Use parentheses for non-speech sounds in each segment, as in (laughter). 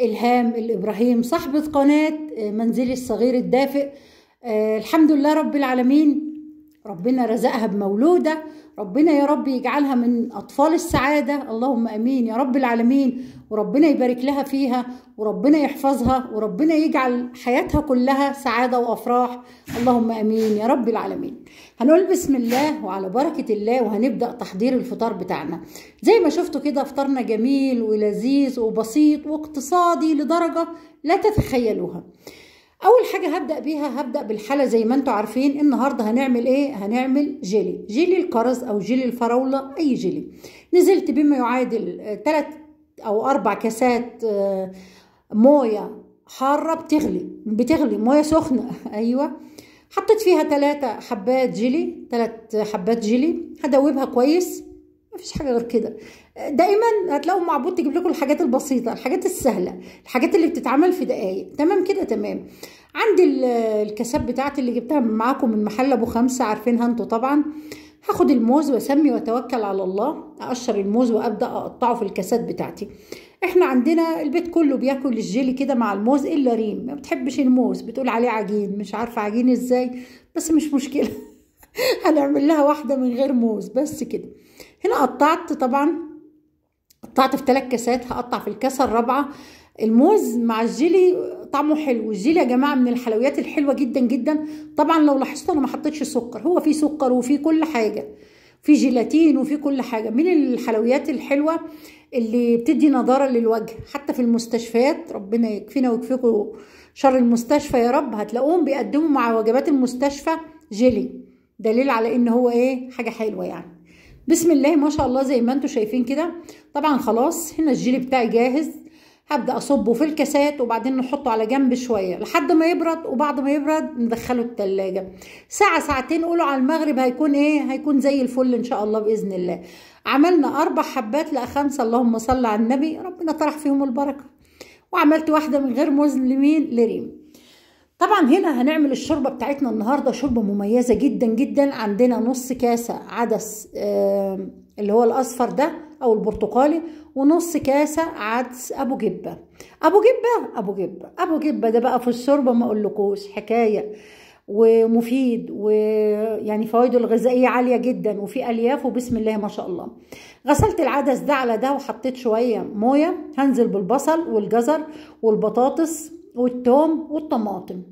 إلهام الإبراهيم صاحبة قناة آه، منزلي الصغير الدافئ آه، الحمد لله رب العالمين ربنا رزقها بمولودة ربنا يا رب يجعلها من أطفال السعادة اللهم أمين يا رب العالمين وربنا يبارك لها فيها وربنا يحفظها وربنا يجعل حياتها كلها سعادة وأفراح اللهم أمين يا رب العالمين هنقول بسم الله وعلى بركة الله وهنبدأ تحضير الفطار بتاعنا زي ما شفتوا كده فطارنا جميل ولذيذ وبسيط واقتصادي لدرجة لا تتخيلوها اول حاجه هبدا بيها هبدا بالحاله زي ما انتم عارفين النهارده هنعمل ايه هنعمل جيلي جيلي الكرز او جيلي الفراوله اي جيلي نزلت بما يعادل 3 او 4 كاسات آه، مويه حاره بتغلي بتغلي مويه سخنه (laughs) ايوه حطيت فيها 3 حبات جيلي 3 حبات جيلي هدوبها كويس مفيش حاجه غير كده دايما هتلاقوا معبود تجيب لكم الحاجات البسيطه الحاجات السهله الحاجات اللي بتتعمل في دقايق تمام كده تمام عندي الكاسات بتاعتي اللي جبتها معاكم من محل ابو خمسه عارفينها انتوا طبعا هاخد الموز واسمي واتوكل على الله اقشر الموز وابدا اقطعه في الكاسات بتاعتي احنا عندنا البيت كله بياكل الجيلي كده مع الموز الا ريم ما بتحبش الموز بتقول عليه عجين مش عارفه عجين ازاي بس مش مشكله (laughs) هنعمل لها واحده من غير موز بس كده هنا قطعت طبعا قطعت في ثلاث كاسات هقطع في الكاسه الرابعه الموز مع الجيلي طعمه حلو الجيلي يا جماعه من الحلويات الحلوه جدا جدا طبعا لو لاحظتوا انا ما حطيتش سكر هو فيه سكر وفيه كل حاجه في جيلاتين وفي كل حاجه من الحلويات الحلوه اللي بتدي نضاره للوجه حتى في المستشفيات ربنا يكفينا ويكفيكم شر المستشفى يا رب هتلاقوهم بيقدموا مع وجبات المستشفى جيلي دليل على ان هو ايه حاجه حلوه يعني بسم الله ما شاء الله زي ما انتم شايفين كده طبعا خلاص هنا الجيلي بتاعي جاهز هبدا اصبه في الكاسات وبعدين نحطه على جنب شويه لحد ما يبرد وبعد ما يبرد ندخله التلاجة ساعه ساعتين قولوا على المغرب هيكون ايه هيكون زي الفل ان شاء الله باذن الله عملنا اربع حبات لخمسه اللهم صل على النبي ربنا طرح فيهم البركه وعملت واحده من غير مزن لمين لريم طبعا هنا هنعمل الشوربه بتاعتنا النهارده شوربه مميزه جدا جدا عندنا نص كاسه عدس اللي هو الاصفر ده او البرتقالي ونص كاسه عدس ابو جبه ابو جبه ابو جبه ابو جبه ده بقى في الشوربه ما اقولكوش حكايه ومفيد ويعني فوائده الغذائيه عاليه جدا وفي الياف وبسم الله ما شاء الله غسلت العدس ده على ده وحطيت شويه مويه هنزل بالبصل والجزر والبطاطس والتوم والطماطم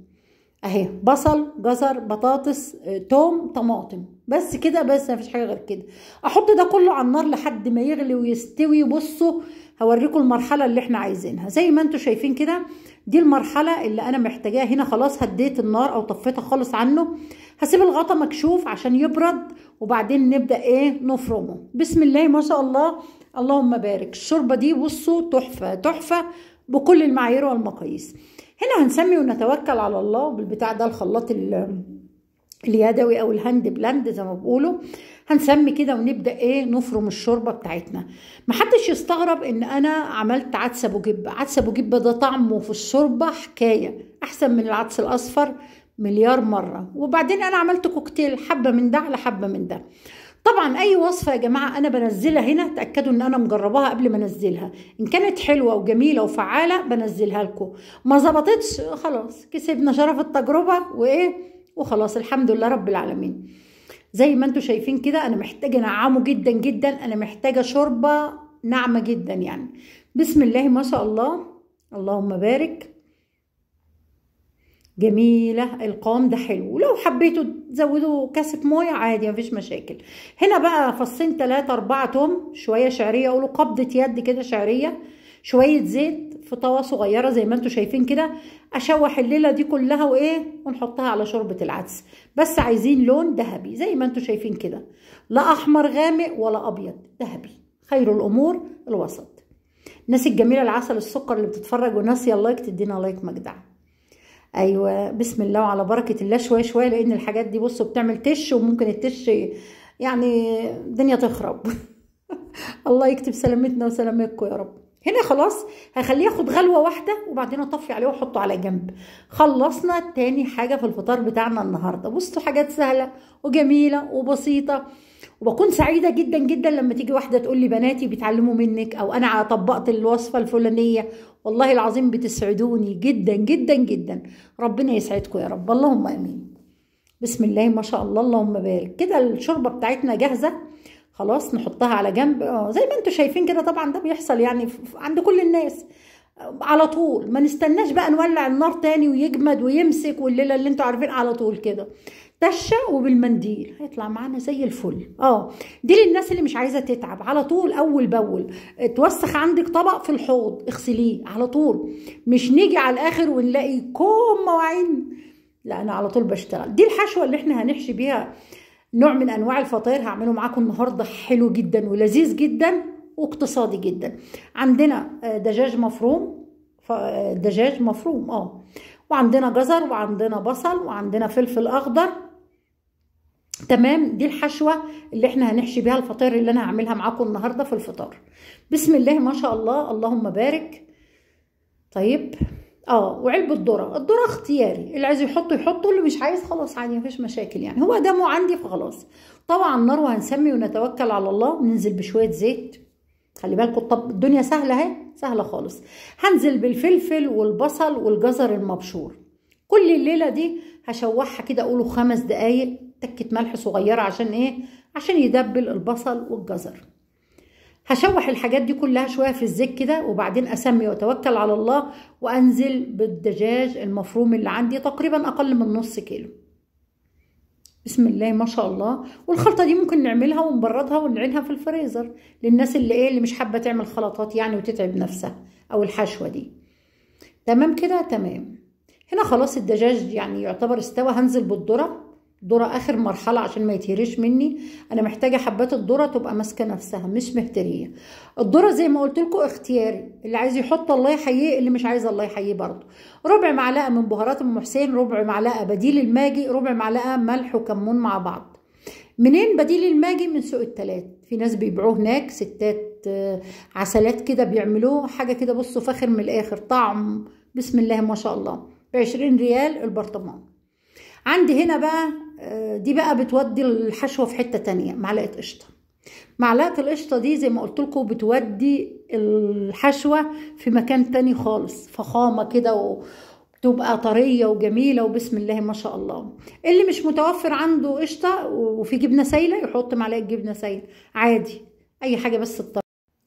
اهي بصل جزر بطاطس آه، توم طماطم بس كده بس مفيش حاجه غير كده احط ده كله على النار لحد ما يغلي ويستوي بصوا هوريكم المرحله اللي احنا عايزينها زي ما انتم شايفين كده دي المرحله اللي انا محتاجاها هنا خلاص هديت النار او طفيتها خالص عنه هسيب الغطا مكشوف عشان يبرد وبعدين نبدا ايه نفرمه بسم الله ما شاء الله اللهم بارك الشوربه دي بصوا تحفه تحفه بكل المعايير والمقاييس هنا هنسمي ونتوكل على الله بالبتاع ده الخلاط اليدوي او الهاند بلاند زي ما بيقولوا هنسمي كده ونبدا ايه نفرم الشوربه بتاعتنا محدش يستغرب ان انا عملت عدس ابو جبه عدس ابو جبه ده طعمه في الشوربه حكايه احسن من العدس الاصفر مليار مره وبعدين انا عملت كوكتيل حبه من ده على حبه من ده طبعا اي وصفه يا جماعه انا بنزلها هنا تاكدوا ان انا مجرباها قبل ما انزلها ان كانت حلوه وجميله وفعاله بنزلها لكم ما ظبطتش خلاص كسبنا شرف التجربه وايه وخلاص الحمد لله رب العالمين زي ما انتم شايفين كده انا محتاجه انعمه جدا جدا انا محتاجه شوربه ناعمه جدا يعني بسم الله ما شاء الله اللهم بارك جميلة القوام ده حلو ولو حبيتوا تزودوا كاسة موية عادي مفيش مشاكل هنا بقى فصين ثلاثة اربعة توم شوية شعرية قولوا قبضة يد كده شعرية شوية زيت في طاوة صغيرة زي ما انتوا شايفين كده اشوح الليلة دي كلها وايه ونحطها على شوربة العدس بس عايزين لون ذهبي زي ما انتوا شايفين كده لا احمر غامق ولا ابيض ذهبي خير الامور الوسط الناس الجميلة العسل السكر اللي بتتفرج وناس يا لايك تدينا لايك مجدعه ايوه بسم الله وعلى بركه الله شويه شويه لان الحاجات دي بصوا بتعمل تش وممكن التش يعني الدنيا تخرب (laughs) الله يكتب سلامتنا وسلامتكم يا رب هنا خلاص هخليه ياخد غلوه واحده وبعدين اطفي عليه واحطه على جنب خلصنا تاني حاجه في الفطار بتاعنا النهارده بصوا حاجات سهله وجميله وبسيطه وبكون سعيده جدا جدا لما تيجي واحده تقول لي بناتي بيتعلموا منك او انا طبقت الوصفه الفلانيه والله العظيم بتسعدوني جدا جدا جدا ربنا يسعدكم يا رب اللهم امين بسم الله ما شاء الله اللهم بارك كده الشوربه بتاعتنا جاهزه خلاص نحطها على جنب آه، زي ما انتم شايفين كده طبعا ده بيحصل يعني عند كل الناس آه، على طول ما نستناش بقى نولع النار تاني ويجمد ويمسك والليله اللي انتوا عارفين على طول كده بالتشه وبالمنديل هيطلع معانا زي الفل اه دي للناس اللي مش عايزه تتعب على طول اول باول توسخ عندك طبق في الحوض اغسليه على طول مش نيجي على الاخر ونلاقي كوم مواعين لا انا على طول بشتغل دي الحشوه اللي احنا هنحشي بيها نوع من انواع الفطاير هعمله معاكم النهارده حلو جدا ولذيذ جدا واقتصادي جدا عندنا آه، دجاج مفروم آه، دجاج مفروم اه وعندنا جزر وعندنا بصل وعندنا فلفل اخضر تمام دي الحشوه اللي احنا هنحشي بيها الفطاير اللي انا هعملها معاكم النهارده في الفطار بسم الله ما شاء الله اللهم بارك طيب اه وعلبه ذره الذره اختياري اللي عايز يحطه يحطه اللي مش عايز خلاص عادي مفيش مشاكل يعني هو دمه عندي فخلاص طبعا النار وهنسمي ونتوكل على الله وننزل بشويه زيت خلي بالكم طب الدنيا سهله اهي سهله خالص هنزل بالفلفل والبصل والجزر المبشور كل الليله دي هشوحها كده اقوله خمس دقايق تكه ملح صغيره عشان ايه عشان يدبل البصل والجزر هشوح الحاجات دي كلها شويه في الزيت كده وبعدين اسمي واتوكل على الله وانزل بالدجاج المفروم اللي عندي تقريبا اقل من نص كيلو بسم الله ما شاء الله والخلطه دي ممكن نعملها ونبردها ونعينها في الفريزر للناس اللي ايه اللي مش حابه تعمل خلطات يعني وتتعب نفسها او الحشوه دي تمام كده تمام هنا خلاص الدجاج يعني يعتبر استوى هنزل بالذره ذره اخر مرحله عشان ما يتهريش مني انا محتاجه حبات الذره تبقى ماسكه نفسها مش مهتريه الذره زي ما قلت لكم اختياري اللي عايز يحط الله يحييه اللي مش عايز الله يحييه برضه ربع معلقه من بهارات ام حسين ربع معلقه بديل الماجي ربع معلقه ملح وكمون مع بعض منين بديل الماجي من سوق التلات في ناس بيبيعوه هناك ستات آه، عسلات كده بيعملوه حاجه كده بصوا فاخر من الاخر طعم بسم الله ما شاء الله ب 20 ريال البرطمان عندي هنا بقى دي بقى بتودي الحشوه في حته تانية معلقه قشطه معلقه القشطه دي زي ما قلت لكم بتودي الحشوه في مكان تاني خالص فخامه كده وتبقى طرية وجميلة وبسم الله ما شاء الله اللي مش متوفر عنده قشطة وفي جبنة سايلة يحط معلقة جبنة سايلة عادي أي حاجة بس تطلع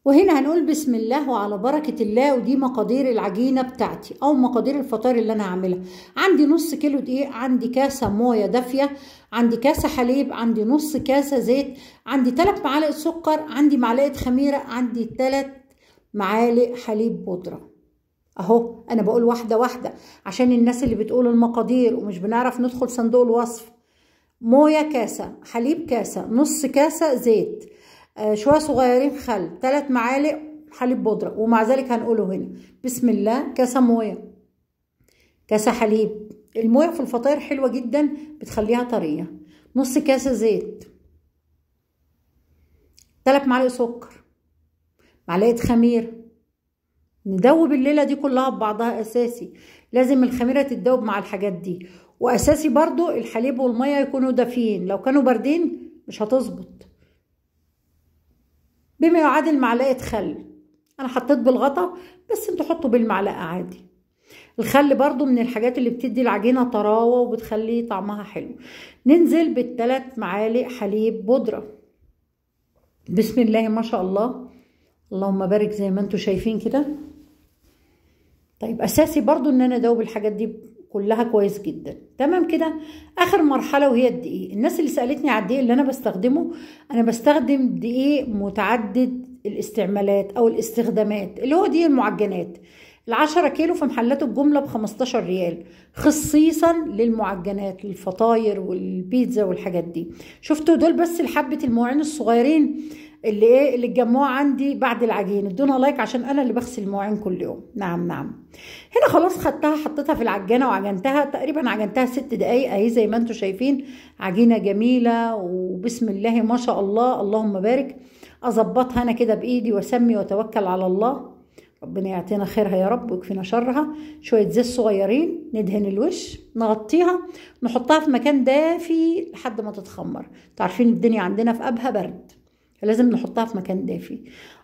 وهنا هنقول بسم الله وعلى بركة الله ودي مقادير العجينة بتاعتي أو مقادير الفطاير اللي أنا هعملها عندي نص كيلو دقيق عندي كاسة موية دافية عندي كاسة حليب عندي نص كاسة زيت عندي تلات معالق سكر عندي معلقة خميرة عندي تلات معالق حليب بودرة أهو أنا بقول واحدة واحدة عشان الناس اللي بتقول المقادير ومش بنعرف ندخل صندوق الوصف موية كاسة حليب كاسة نص كاسة زيت آه، شويه صغيرين خل ثلاث معالق حليب بودره ومع ذلك هنقوله هنا بسم الله كاسه مويه كاسه حليب المويه في الفطاير حلوه جدا بتخليها طريه نص كاسه زيت ثلاث معالق سكر معلقه خميره ندوب الليله دي كلها ببعضها اساسي لازم الخميره تتدوب مع الحاجات دي واساسي برضو الحليب والميه يكونوا دافيين لو كانوا باردين مش هتظبط بما يعادل معلقة خل أنا حطيت بالغطا بس انتوا حطوا بالمعلقة عادي الخل برضو من الحاجات اللي بتدي العجينة طراوة وبتخلي طعمها حلو ننزل بالثلاث معالق حليب بودرة بسم الله ما شاء الله اللهم بارك زي ما انتوا شايفين كده طيب اساسي برضو ان انا ادوب الحاجات دي كلها كويس جدا تمام كده اخر مرحله وهي الدقيق الناس اللي سالتني على الدقيق اللي انا بستخدمه انا بستخدم دقيق متعدد الاستعمالات او الاستخدامات اللي هو دي المعجنات العشرة كيلو في محلات الجملة بخمستاشر ريال خصيصا للمعجنات الفطاير والبيتزا والحاجات دي شفتوا دول بس الحبة المواعين الصغيرين اللي ايه اللي اتجمعوا عندي بعد العجين ادونا لايك عشان انا اللي بغسل المواعين كل يوم نعم نعم هنا خلاص خدتها حطيتها في العجانه وعجنتها تقريبا عجنتها ست دقايق اهي زي ما انتم شايفين عجينه جميله وبسم الله ما شاء الله اللهم بارك اظبطها انا كده بايدي واسمي واتوكل على الله ربنا يعطينا خيرها يا رب ويكفينا شرها شويه زيت صغيرين ندهن الوش نغطيها نحطها في مكان دافي لحد ما تتخمر تعرفين الدنيا عندنا في ابها برد فلازم نحطها في مكان دافي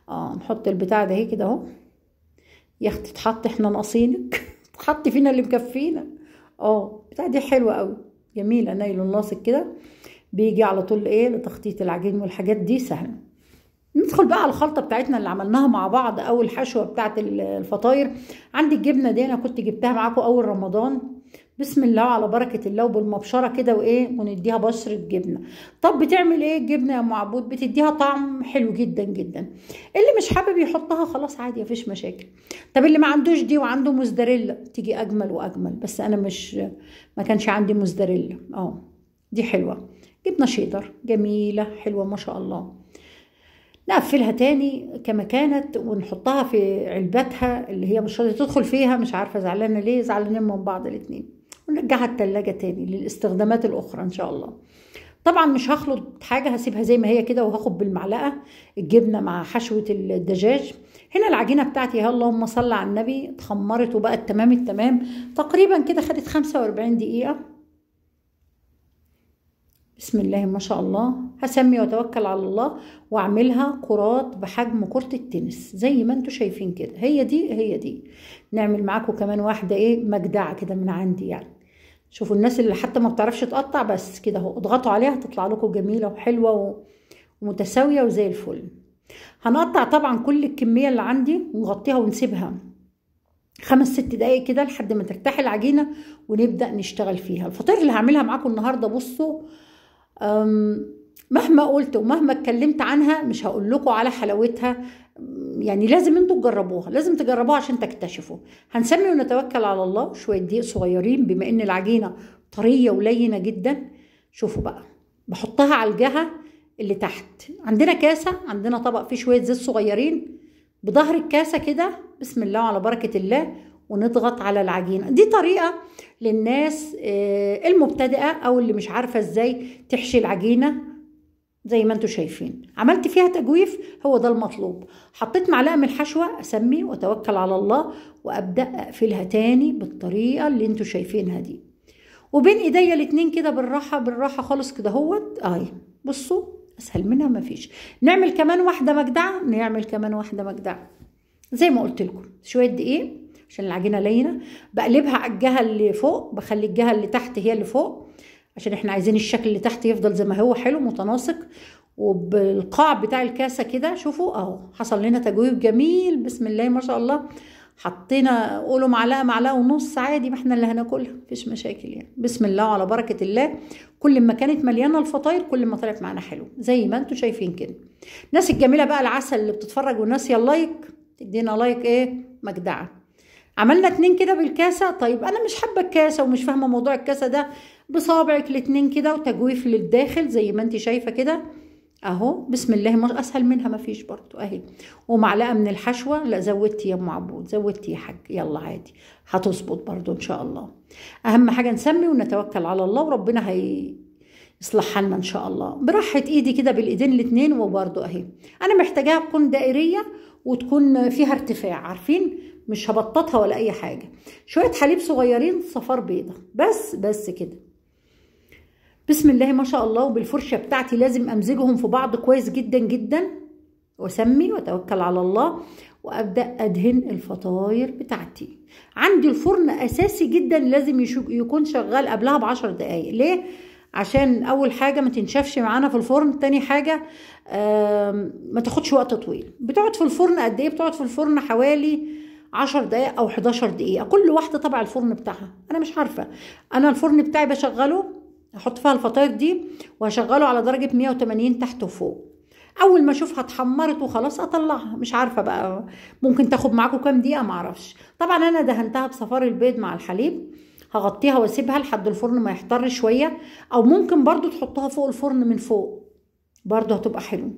اه نحط البتاع ده كده اهو يا اختي تتحط احنا ناقصينك (laughs) تحط فينا اللي مكفينا اه البتاع دي حلوه قوي جميله نايلون لاصق كده بيجي على طول ايه لتخطيط العجين والحاجات دي سهله ندخل بقى على الخلطه بتاعتنا اللي عملناها مع بعض او الحشوه بتاعت الفطاير عندي الجبنه دي انا كنت جبتها معاكم اول رمضان بسم الله على بركه الله وبالمبشره كده وايه ونديها بشره جبنه طب بتعمل ايه الجبنه يا ام بتديها طعم حلو جدا جدا اللي مش حابب يحطها خلاص عادي مفيش مشاكل طب اللي ما عندوش دي وعنده مزدريلا تيجي اجمل واجمل بس انا مش ما كانش عندي مزدريلا اه دي حلوه جبنه شيدر جميله حلوه ما شاء الله نقفلها تاني كما كانت ونحطها في علبتها اللي هي مش راضيه تدخل فيها مش عارفه زعلانه ليه زعلانين من بعض الاتنين ونرجعها التلاجة تاني للاستخدامات الأخرى إن شاء الله طبعا مش هخلط حاجة هسيبها زي ما هي كده وهاخد بالمعلقة الجبنة مع حشوة الدجاج هنا العجينة بتاعتي ها اللهم صل على النبي اتخمرت وبقت تمام التمام تقريبا كده خدت 45 دقيقة بسم الله ما شاء الله هسمي واتوكل على الله واعملها كرات بحجم كرة التنس زي ما انتوا شايفين كده هي دي هي دي نعمل معاكم كمان واحدة ايه مجدعة كده من عندي يعني شوفوا الناس اللي حتى ما بتعرفش تقطع بس كده اهو اضغطوا عليها تطلع لكم جميله وحلوه ومتساويه وزي الفل هنقطع طبعا كل الكميه اللي عندي ونغطيها ونسيبها خمس ست دقايق كده لحد ما ترتاح العجينه ونبدا نشتغل فيها الفطير اللي هعملها معاكم النهارده بصوا مهما قلت ومهما اتكلمت عنها مش هقول لكم على حلاوتها يعني لازم انتوا تجربوها لازم تجربوها عشان تكتشفوا هنسمي ونتوكل على الله شويه دقيق صغيرين بما ان العجينه طريه ولينه جدا شوفوا بقى بحطها على الجهه اللي تحت عندنا كاسه عندنا طبق فيه شويه زيت صغيرين بظهر الكاسه كده بسم الله على بركه الله ونضغط على العجينه دي طريقه للناس آه، المبتدئه او اللي مش عارفه ازاي تحشي العجينه زي ما انتم شايفين عملت فيها تجويف هو ده المطلوب حطيت معلقه من الحشوه اسمي واتوكل على الله وابدا اقفلها تاني بالطريقه اللي انتم شايفينها دي وبين ايديا الاتنين كده بالراحه بالراحه خالص كده اهوت اهي بصوا اسهل منها ما فيش نعمل كمان واحده مجدعه نعمل كمان واحده مجدعه زي ما قلت لكم شويه دقيق عشان العجينه لينه بقلبها على الجهه اللي فوق بخلي الجهه اللي تحت هي اللي فوق عشان احنا عايزين الشكل اللي تحت يفضل زي ما هو حلو متناسق وبالقاع بتاع الكاسة كده شوفوا اهو حصل لنا تجويف جميل بسم الله ما شاء الله حطينا قولوا معلقه معلقه ونص عادي ما احنا اللي هناكلها مفيش مشاكل يعني بسم الله وعلى بركه الله كل ما كانت مليانه الفطاير كل ما طلعت معانا حلو زي ما انتم شايفين كده الناس الجميله بقى العسل اللي بتتفرج والناس يا لايك تدينا لايك ايه مجدعه عملنا اتنين كده بالكاسه طيب انا مش حابه الكاسه ومش فاهمه موضوع الكاسه ده بصابعك الاتنين كده وتجويف للداخل زي ما انت شايفه كده اهو بسم الله مش اسهل منها ما فيش برضو اهي ومعلقه من الحشوه لا زودتي يا ام عبود زودتي يا حاج يلا عادي هتظبط برضو ان شاء الله اهم حاجه نسمي ونتوكل على الله وربنا هي يصلحها لنا ان شاء الله براحه ايدي كده بالايدين الاتنين وبرضو اهي انا محتاجاها تكون دائريه وتكون فيها ارتفاع عارفين مش هبططها ولا اي حاجه شويه حليب صغيرين صفار بيضه بس بس كده بسم الله ما شاء الله وبالفرشه بتاعتي لازم امزجهم في بعض كويس جدا جدا واسمي واتوكل على الله وابدا ادهن الفطاير بتاعتي عندي الفرن اساسي جدا لازم يكون شغال قبلها ب 10 دقايق ليه عشان اول حاجه ما تنشفش معانا في الفرن تاني حاجه ما تاخدش وقت طويل بتقعد في الفرن قد ايه بتقعد في الفرن حوالي 10 دقائق او 11 دقيقه كل واحده طبع الفرن بتاعها انا مش عارفه انا الفرن بتاعي بشغله هحط فيها الفطاير دي وهشغله على درجه 180 تحت وفوق اول ما اشوفها اتحمرت وخلاص اطلعها مش عارفه بقى ممكن تاخد معاكم كام دقيقه معرفش طبعا انا دهنتها بصفار البيض مع الحليب هغطيها واسيبها لحد الفرن ما يحتر شويه او ممكن برضو تحطها فوق الفرن من فوق برضو هتبقى حلو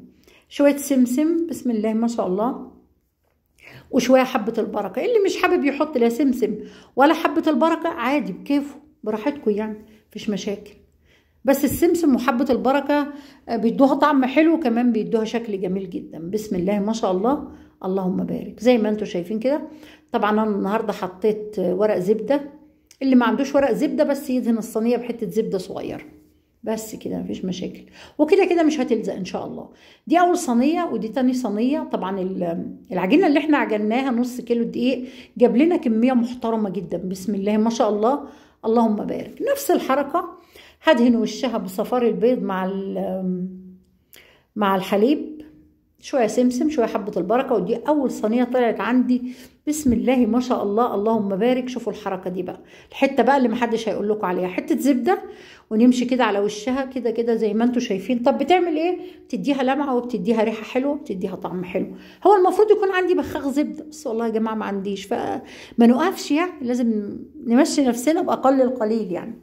شويه سمسم بسم الله ما شاء الله وشويه حبه البركه اللي مش حابب يحط لا سمسم ولا حبه البركه عادي بكيفه براحتكم يعني مفيش مشاكل بس السمسم وحبة البركة آه، بيدوها طعم حلو كمان بيدوها شكل جميل جدا بسم الله ما شاء الله اللهم بارك زي ما انتم شايفين كده طبعا انا النهاردة حطيت ورق زبدة اللي ما عندوش ورق زبدة بس يدهن الصينية بحتة زبدة صغيرة بس كده مفيش مشاكل وكده كده مش هتلزق ان شاء الله دي اول صينيه ودي تاني صينيه طبعا العجينه اللي احنا عجناها نص كيلو دقيق جاب لنا كميه محترمه جدا بسم الله ما شاء الله اللهم بارك نفس الحركه هدهن وشها بصفار البيض مع مع الحليب شويه سمسم شويه حبه البركه ودي اول صينيه طلعت عندي بسم الله ما شاء الله اللهم بارك شوفوا الحركه دي بقى الحته بقى اللي محدش هيقول لكم عليها حته زبده ونمشي كده على وشها كده كده زي ما انتم شايفين طب بتعمل ايه بتديها لمعه وبتديها ريحه حلوه بتديها طعم حلو هو المفروض يكون عندي بخاخ زبده بس والله يا جماعه ما عنديش فما نوقفش يعني لازم نمشي نفسنا باقل القليل يعني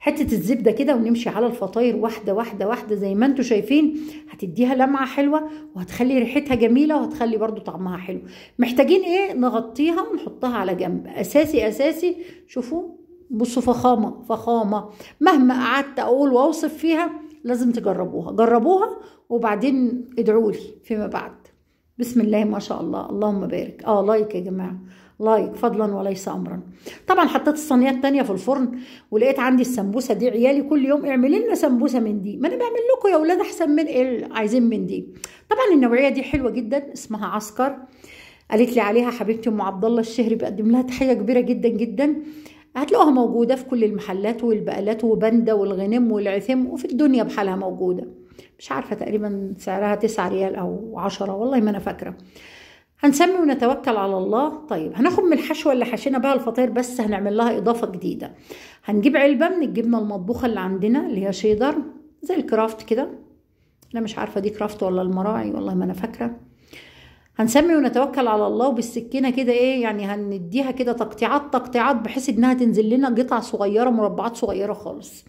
حته الزبده كده ونمشي على الفطاير واحده واحده واحده زي ما انتم شايفين هتديها لمعه حلوه وهتخلي ريحتها جميله وهتخلي برضو طعمها حلو محتاجين ايه نغطيها ونحطها على جنب اساسي اساسي شوفوا بصوا فخامه فخامه مهما قعدت اقول واوصف فيها لازم تجربوها جربوها وبعدين ادعوا لي فيما بعد بسم الله ما شاء الله اللهم بارك اه لايك يا جماعه لايك فضلا وليس امرا طبعا حطيت الصينيه الثانيه في الفرن ولقيت عندي السمبوسه دي عيالي كل يوم اعمل لنا سمبوسه من دي ما انا بعمل لكم يا اولاد احسن من ايه عايزين من دي طبعا النوعيه دي حلوه جدا اسمها عسكر قالت لي عليها حبيبتي ام عبد الله الشهري بقدم لها تحيه كبيره جدا جدا هتلاقوها موجوده في كل المحلات والبقالات وبندا والغنم والعثم وفي الدنيا بحالها موجوده مش عارفه تقريبا سعرها 9 ريال او 10 والله ما انا فاكره هنسمي ونتوكل على الله طيب هناخد من الحشوه اللي حشينا بها الفطير بس هنعمل لها اضافه جديده هنجيب علبه من الجبنه المطبوخه اللي عندنا اللي هي شيدر زي الكرافت كده انا مش عارفه دي كرافت ولا المراعي والله ما انا فاكره هنسمي ونتوكل على الله وبالسكينه كده ايه يعني هنديها كده تقطيعات تقطيعات بحيث انها تنزل لنا قطع صغيره مربعات صغيره خالص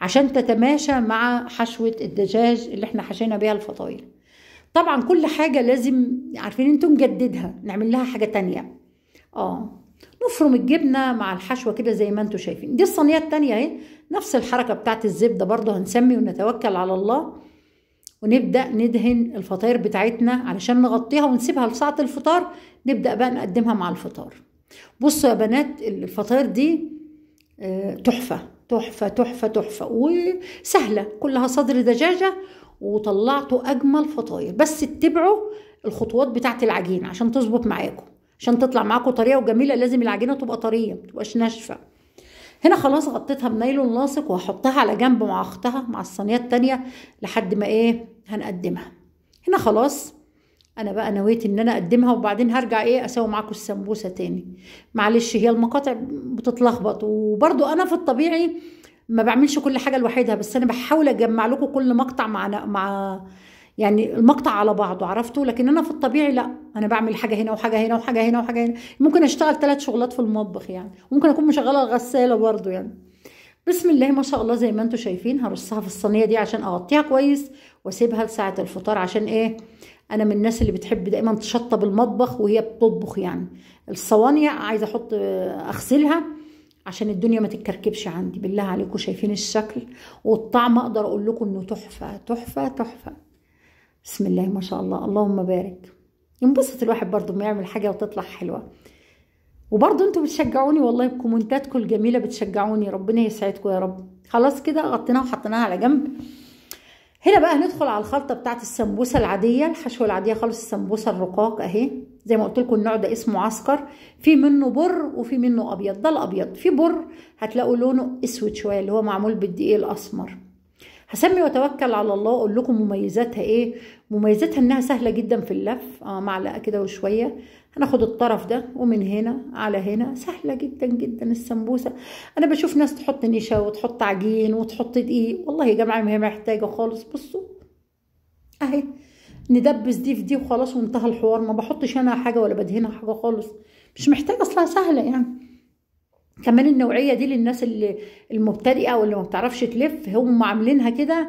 عشان تتماشى مع حشوه الدجاج اللي احنا حشينا بيها الفطاير طبعا كل حاجه لازم عارفين انتم نجددها نعمل لها حاجه تانية اه نفرم الجبنه مع الحشوه كده زي ما انتم شايفين دي الصينيه التانية اهي نفس الحركه بتاعت الزبده برضو هنسمي ونتوكل على الله ونبدا ندهن الفطاير بتاعتنا علشان نغطيها ونسيبها لساعه الفطار نبدا بقى نقدمها مع الفطار بصوا يا بنات الفطاير دي آه، تحفه تحفه تحفه تحفه وسهله كلها صدر دجاجه وطلعتوا اجمل فطاير بس اتبعوا الخطوات بتاعه العجينه عشان تظبط معاكم عشان تطلع معاكم طريه وجميله لازم العجينه تبقى طريه ما تبقاش ناشفه هنا خلاص غطيتها بنايلون لاصق وهحطها على جنب مع اختها مع الصينيه الثانيه لحد ما ايه هنقدمها هنا خلاص انا بقى نويت ان انا اقدمها وبعدين هرجع ايه اسوي معاكم السمبوسه تاني معلش هي المقاطع بتتلخبط وبرده انا في الطبيعي ما بعملش كل حاجه لوحدها بس انا بحاول اجمع لكم كل مقطع مع مع يعني المقطع على بعضه عرفته لكن انا في الطبيعي لا انا بعمل حاجه هنا وحاجه هنا وحاجه هنا وحاجه هنا ممكن اشتغل ثلاث شغلات في المطبخ يعني ممكن اكون مشغله الغساله برضه يعني بسم الله ما شاء الله زي ما انتم شايفين هرصها في الصينيه دي عشان اغطيها كويس واسيبها لساعه الفطار عشان ايه انا من الناس اللي بتحب دائما تشطب المطبخ وهي بتطبخ يعني الصواني عايزه احط آه، اغسلها عشان الدنيا ما تتكركبش عندي بالله عليكم شايفين الشكل والطعم اقدر اقول لكم انه تحفه تحفه تحفه بسم الله ما شاء الله اللهم بارك ينبسط الواحد برضو لما يعمل حاجه وتطلع حلوه وبرضو انتوا بتشجعوني والله بكومنتاتكم الجميله بتشجعوني ربنا يسعدكم يا رب خلاص كده غطيناها وحطيناها على جنب هنا بقى هندخل على الخلطه بتاعت السمبوسه العاديه الحشوه العاديه خالص السمبوسه الرقاق اهي زي ما قلت لكم النوع ده اسمه عسكر في منه بر وفي منه ابيض ده الابيض في بر هتلاقوا لونه اسود شويه اللي هو معمول بالدقيق الاسمر هسمي واتوكل على الله واقول لكم مميزاتها ايه مميزاتها انها سهله جدا في اللف اه معلقه كده وشويه هناخد الطرف ده ومن هنا على هنا سهله جدا جدا السمبوسه انا بشوف ناس تحط نشا وتحط عجين وتحط دقيق والله يا جماعه ما هي محتاجه خالص بصوا اهي ندبس دي في دي وخلاص وانتهى الحوار ما بحطش انا حاجه ولا بدهنها حاجه خالص مش محتاجه اصلها سهله يعني كمان النوعيه دي للناس اللي المبتدئه واللي ما بتعرفش تلف هم عاملينها كده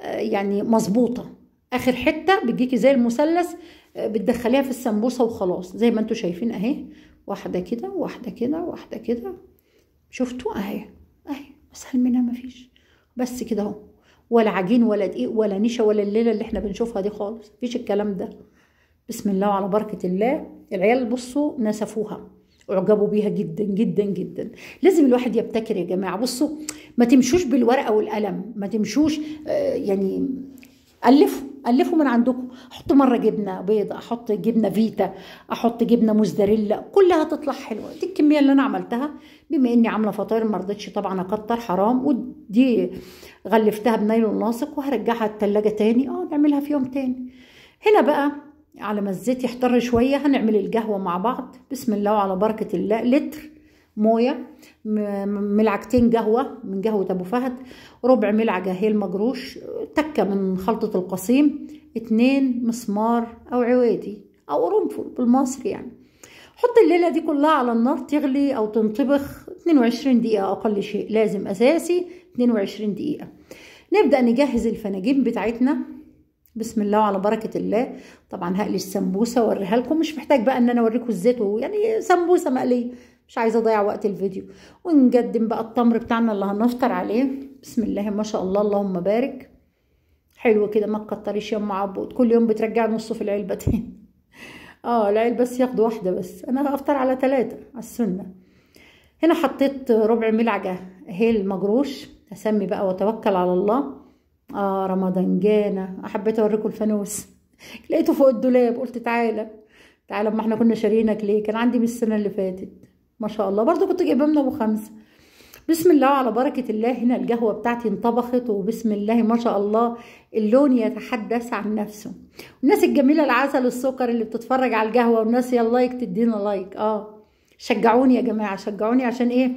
آه، يعني مظبوطه اخر حته بتجيكي زي المثلث آه، بتدخليها في السمبوسه وخلاص زي ما انتم شايفين اهي واحده كده واحده كده واحده كده شفتوا اهي اهي اسهل منها مفيش بس كده اهو ولا عجين ولا دقيق ولا نشا ولا الليله اللي احنا بنشوفها دي خالص مفيش الكلام ده بسم الله وعلى بركه الله العيال بصوا نسفوها اعجبوا بيها جدا جدا جدا لازم الواحد يبتكر يا جماعه بصوا ما تمشوش بالورقه والقلم ما تمشوش آه، يعني الفوا الفوا من عندكم حطوا مره جبنه بيض احط جبنه فيتا احط جبنه موزاريلا كلها تطلع حلوه دي الكميه اللي انا عملتها بما اني عامله فطاير ما رضيتش طبعا اكتر حرام ودي غلفتها بنايلون لاصق وهرجعها التلاجة تاني اه نعملها في يوم تاني هنا بقى على ما الزيت يحتر شويه هنعمل القهوه مع بعض بسم الله وعلى بركه الله لتر مويه ملعقتين قهوة من قهوة أبو فهد ربع ملعقة هيل المجروش تكة من خلطة القصيم اتنين مسمار أو عوادي أو قرنفل بالمصري يعني حط الليلة دي كلها على النار تغلي أو تنطبخ 22 دقيقة أقل شيء لازم أساسي 22 دقيقة نبدأ نجهز الفناجين بتاعتنا بسم الله وعلى بركة الله طبعا هقلي السمبوسة واوريها لكم مش محتاج بقى ان انا اوريكم الزيت ويعني سمبوسة مقلية مش عايزه اضيع وقت الفيديو ونقدم بقى التمر بتاعنا اللي هنفطر عليه بسم الله ما شاء الله اللهم بارك حلو كده ما تكتريش يا ام عبود كل يوم بترجع نصه في العلبه (laughs) تاني اه العلبه بس ياخدوا واحده بس انا هفطر على ثلاثه على السنه هنا حطيت ربع ملعقه هيل مجروش اسمي بقى واتوكل على الله اه رمضان جانا حبيت اوريكم الفانوس لقيته فوق الدولاب قلت تعالى تعالى ما احنا كنا شارينك ليه كان عندي من السنه اللي فاتت ما شاء الله برضو كنت جايبه من ابو خمسه بسم الله على بركة الله هنا القهوة بتاعتي انطبخت وبسم الله ما شاء الله اللون يتحدث عن نفسه الناس الجميلة العسل السكر اللي بتتفرج على القهوة والناس يا لايك تدينا لايك اه شجعوني يا جماعة شجعوني عشان ايه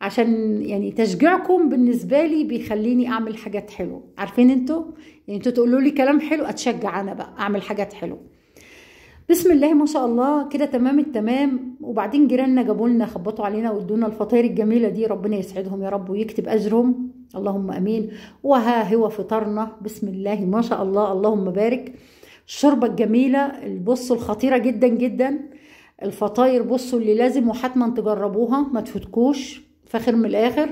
عشان يعني تشجيعكم بالنسبة لي بيخليني اعمل حاجات حلوة عارفين انتوا يعني انتوا تقولوا لي كلام حلو اتشجع انا بقى اعمل حاجات حلوة بسم الله ما شاء الله كده تمام التمام وبعدين جيراننا جابوا لنا خبطوا علينا وادونا الفطاير الجميله دي ربنا يسعدهم يا رب ويكتب اجرهم اللهم امين وها هو فطارنا بسم الله ما شاء الله اللهم بارك الشوربه الجميله بصوا الخطيره جدا جدا الفطاير بصوا اللي لازم وحتما تجربوها ما تفوتكوش فاخر من الاخر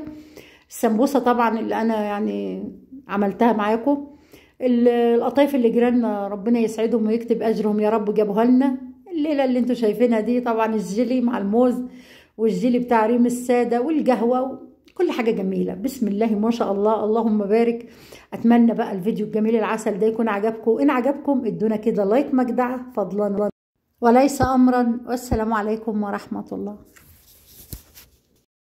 السمبوسه طبعا اللي انا يعني عملتها معاكم القطايف اللي جيراننا ربنا يسعدهم ويكتب اجرهم يا رب جابوها لنا الليله اللي انتم شايفينها دي طبعا الجيلي مع الموز والجيلي بتاع ريم الساده والقهوه كل حاجه جميله بسم الله ما شاء الله اللهم بارك اتمنى بقى الفيديو الجميل العسل ده يكون عجبكم ان عجبكم ادونا كده لايك مجدعه فضلا وليس امرا والسلام عليكم ورحمه الله